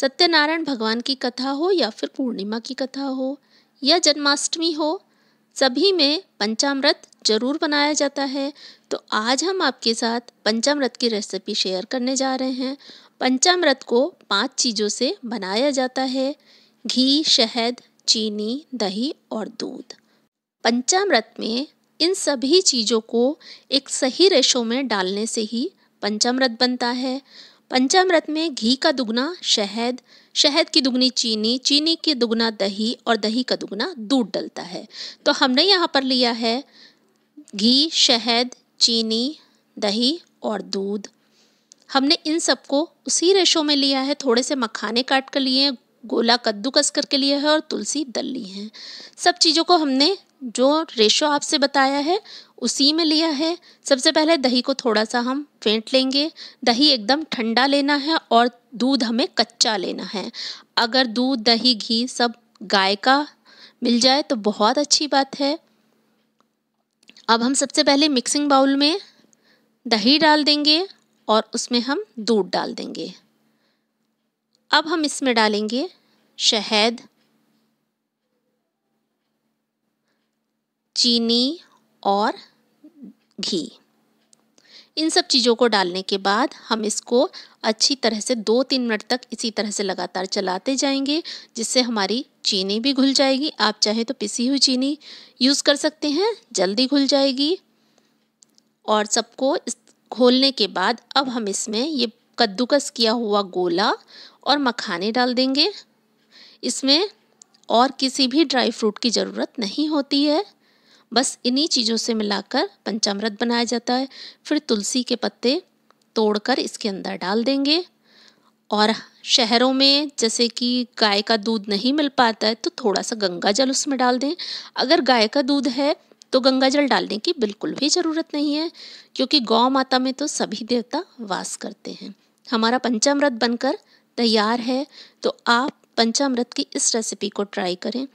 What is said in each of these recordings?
सत्यनारायण भगवान की कथा हो या फिर पूर्णिमा की कथा हो या जन्माष्टमी हो सभी में पंचामृत जरूर बनाया जाता है तो आज हम आपके साथ पंचामृत की रेसिपी शेयर करने जा रहे हैं पंचामृत को पांच चीज़ों से बनाया जाता है घी शहद चीनी दही और दूध पंचामृत में इन सभी चीज़ों को एक सही रेशो में डालने से ही पंचामृत बनता है पंचामृत में घी का दुगना शहद शहद की दुगनी चीनी चीनी की दुगना दही और दही का दुगना दूध डलता है तो हमने यहाँ पर लिया है घी शहद चीनी दही और दूध हमने इन सबको उसी रेशो में लिया है थोड़े से मखाने काट कर लिए हैं गोला कद्दू कस करके लिए है और तुलसी दल ली है सब चीज़ों को हमने जो रेशो आपसे बताया है उसी में लिया है सबसे पहले दही को थोड़ा सा हम फेंट लेंगे दही एकदम ठंडा लेना है और दूध हमें कच्चा लेना है अगर दूध दही घी सब गाय का मिल जाए तो बहुत अच्छी बात है अब हम सबसे पहले मिक्सिंग बाउल में दही डाल देंगे और उसमें हम दूध डाल देंगे अब हम इसमें डालेंगे शहद चीनी और घी इन सब चीज़ों को डालने के बाद हम इसको अच्छी तरह से दो तीन मिनट तक इसी तरह से लगातार चलाते जाएंगे जिससे हमारी चीनी भी घुल जाएगी आप चाहे तो पिसी हुई चीनी यूज़ कर सकते हैं जल्दी घुल जाएगी और सबको इस घोलने के बाद अब हम इसमें ये कद्दूकस किया हुआ गोला और मखाने डाल देंगे इसमें और किसी भी ड्राई फ्रूट की ज़रूरत नहीं होती है बस इन्हीं चीज़ों से मिलाकर पंचामृत बनाया जाता है फिर तुलसी के पत्ते तोड़कर इसके अंदर डाल देंगे और शहरों में जैसे कि गाय का दूध नहीं मिल पाता है तो थोड़ा सा गंगा जल उसमें डाल दें अगर गाय का दूध है तो गंगा जल डालने की बिल्कुल भी ज़रूरत नहीं है क्योंकि गौ माता में तो सभी देवता वास करते हैं हमारा पंचामृत बनकर तैयार है तो आप पंचामृत की इस रेसिपी को ट्राई करें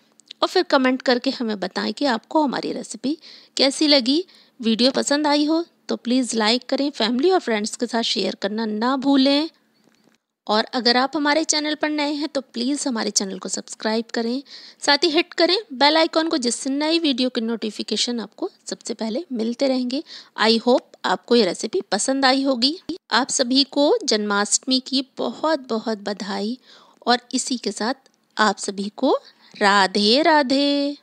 और फिर कमेंट करके हमें बताएं कि आपको हमारी रेसिपी कैसी लगी वीडियो पसंद आई हो तो प्लीज़ लाइक करें फैमिली और फ्रेंड्स के साथ शेयर करना ना भूलें और अगर आप हमारे चैनल पर नए हैं तो प्लीज़ हमारे चैनल को सब्सक्राइब करें साथ ही हिट करें बेल आइकॉन को जिससे नई वीडियो के नोटिफिकेशन आपको सबसे पहले मिलते रहेंगे आई होप आपको ये रेसिपी पसंद आई होगी आप सभी को जन्माष्टमी की बहुत बहुत बधाई और इसी के साथ आप सभी को राधे राधे